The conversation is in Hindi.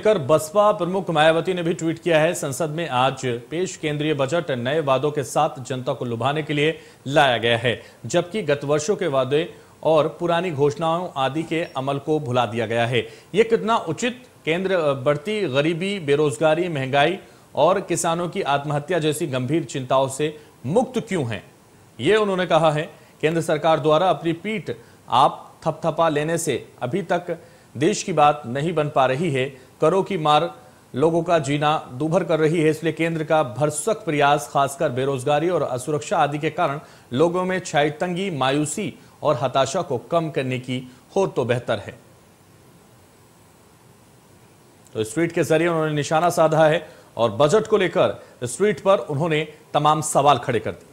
लेकर बसपा प्रमुख मायावती ने भी ट्वीट किया है संसद में आज पेश केंद्रीय बजट नए वादों के साथ जनता को लुभाने के लिए लाया गया है जबकि गत वर्षों के वादे और पुरानी घोषणाओं आदि के अमल को भुला दिया गया है ये कितना उचित केंद्र बढ़ती गरीबी बेरोजगारी महंगाई और किसानों की आत्महत्या जैसी गंभीर चिंताओं से मुक्त क्यों है ये उन्होंने कहा है केंद्र सरकार द्वारा अपनी पीठ आप थपथपा लेने से अभी तक देश की बात नहीं बन पा रही है करों की मार लोगों का जीना दुभर कर रही है इसलिए केंद्र का भरसक प्रयास खासकर बेरोजगारी और असुरक्षा आदि के कारण लोगों में छाई तंगी मायूसी और हताशा को कम करने की हो तो बेहतर है तो इस ट्वीट के जरिए उन्होंने निशाना साधा है और बजट को लेकर इस ट्वीट पर उन्होंने तमाम सवाल खड़े कर दिए